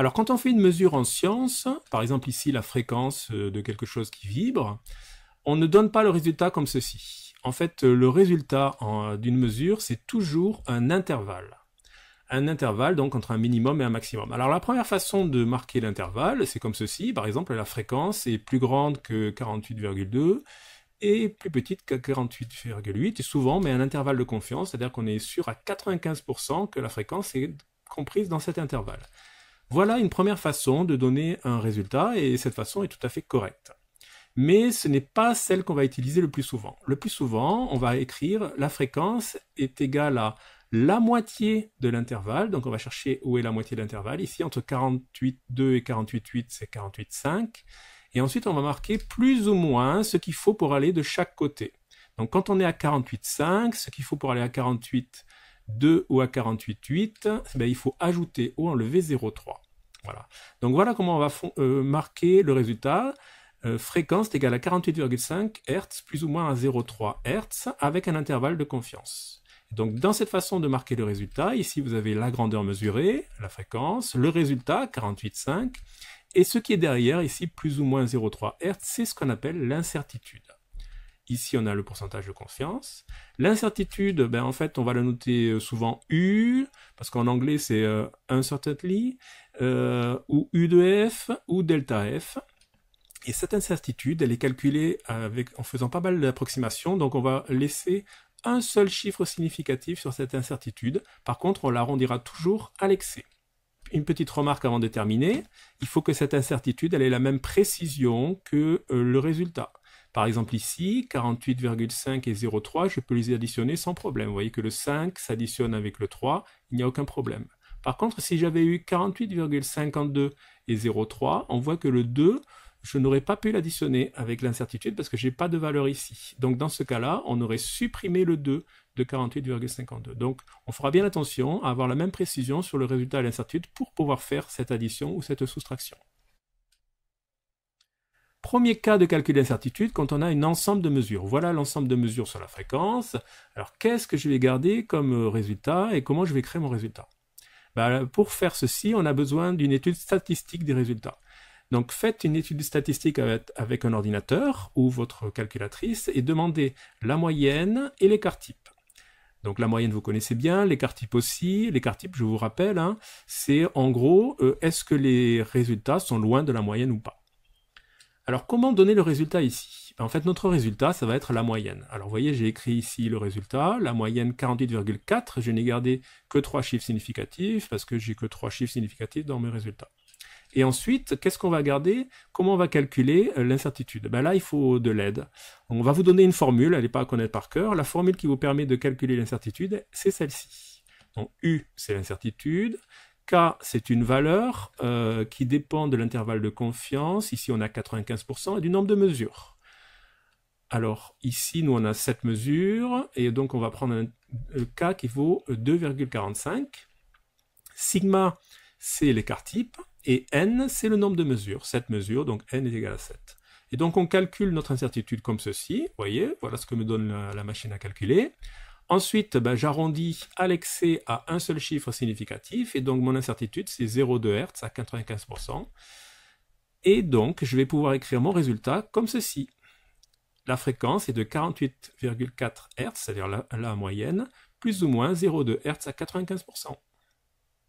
Alors quand on fait une mesure en science, par exemple ici la fréquence euh, de quelque chose qui vibre, on ne donne pas le résultat comme ceci. En fait, euh, le résultat d'une mesure, c'est toujours un intervalle. Un intervalle donc entre un minimum et un maximum. Alors la première façon de marquer l'intervalle, c'est comme ceci. Par exemple, la fréquence est plus grande que 48,2 et plus petite que 48,8. Et souvent, on met un intervalle de confiance, c'est-à-dire qu'on est sûr à 95% que la fréquence est comprise dans cet intervalle. Voilà une première façon de donner un résultat et cette façon est tout à fait correcte. Mais ce n'est pas celle qu'on va utiliser le plus souvent. Le plus souvent, on va écrire la fréquence est égale à la moitié de l'intervalle. Donc on va chercher où est la moitié de l'intervalle. Ici, entre 48,2 et 48,8, c'est 48,5. Et ensuite, on va marquer plus ou moins ce qu'il faut pour aller de chaque côté. Donc quand on est à 48,5, ce qu'il faut pour aller à 48,2 ou à 48,8, eh ben, il faut ajouter ou enlever 0,3. Voilà. Donc voilà comment on va euh, marquer le résultat. Fréquence euh, fréquence égale à 48,5 Hz, plus ou moins à 0,3 Hz, avec un intervalle de confiance. Donc dans cette façon de marquer le résultat, ici vous avez la grandeur mesurée, la fréquence, le résultat, 48,5, et ce qui est derrière, ici plus ou moins 0,3 Hz, c'est ce qu'on appelle l'incertitude. Ici, on a le pourcentage de confiance. L'incertitude, ben, en fait, on va la noter euh, souvent U, parce qu'en anglais, c'est euh, uncertainly, euh, ou U de F, ou delta F. Et cette incertitude, elle est calculée avec, en faisant pas mal d'approximations, donc on va laisser un seul chiffre significatif sur cette incertitude. Par contre, on l'arrondira toujours à l'excès. Une petite remarque avant de terminer, il faut que cette incertitude elle ait la même précision que le résultat. Par exemple ici, 48,5 et 0,3, je peux les additionner sans problème. Vous voyez que le 5 s'additionne avec le 3, il n'y a aucun problème. Par contre, si j'avais eu 48,52 et 0,3, on voit que le 2, je n'aurais pas pu l'additionner avec l'incertitude parce que je n'ai pas de valeur ici. Donc dans ce cas-là, on aurait supprimé le 2 de 48,52. Donc on fera bien attention à avoir la même précision sur le résultat à l'incertitude pour pouvoir faire cette addition ou cette soustraction. Premier cas de calcul d'incertitude quand on a un ensemble de mesures. Voilà l'ensemble de mesures sur la fréquence. Alors qu'est-ce que je vais garder comme euh, résultat et comment je vais créer mon résultat ben, euh, Pour faire ceci, on a besoin d'une étude statistique des résultats. Donc faites une étude statistique avec, un ordinateur ou votre calculatrice et demandez la moyenne et l'écart type. Donc la moyenne, vous connaissez bien, l'écart type aussi. L'écart type, je vous rappelle, hein, c'est en gros, euh, est-ce que les résultats sont loin de la moyenne ou pas alors comment donner le résultat ici ben, En fait, notre résultat, ça va être la moyenne. Alors vous voyez, j'ai écrit ici le résultat, la moyenne 48,4. Je n'ai gardé que trois chiffres significatifs parce que j'ai que trois chiffres significatifs dans mes résultats. Et ensuite, qu'est-ce qu'on va garder Comment on va calculer euh, l'incertitude ben Là, il faut de l'aide. On va vous donner une formule, elle n'est pas à connaître par cœur. La formule qui vous permet de calculer l'incertitude, c'est celle-ci. Donc U, c'est l'incertitude. K, c'est une valeur euh, qui dépend de l'intervalle de confiance. Ici, on a 95% et du nombre de mesures. Alors ici, nous, on a 7 mesures, et donc on va prendre un euh, K qui vaut 2,45. Sigma, c'est l'écart type, et N, c'est le nombre de mesures, 7 mesures, donc N est égal à 7. Et donc on calcule notre incertitude comme ceci, voyez, voilà ce que me donne la machine à calculer. Ensuite, ben, j'arrondis à l'excès à un seul chiffre significatif, et donc mon incertitude, c'est 0,2 Hz à 95%. Et donc, je vais pouvoir écrire mon résultat comme ceci. La fréquence est de 48,4 Hz, c'est-à-dire la, moyenne, plus ou moins 0,2 Hz à 95%.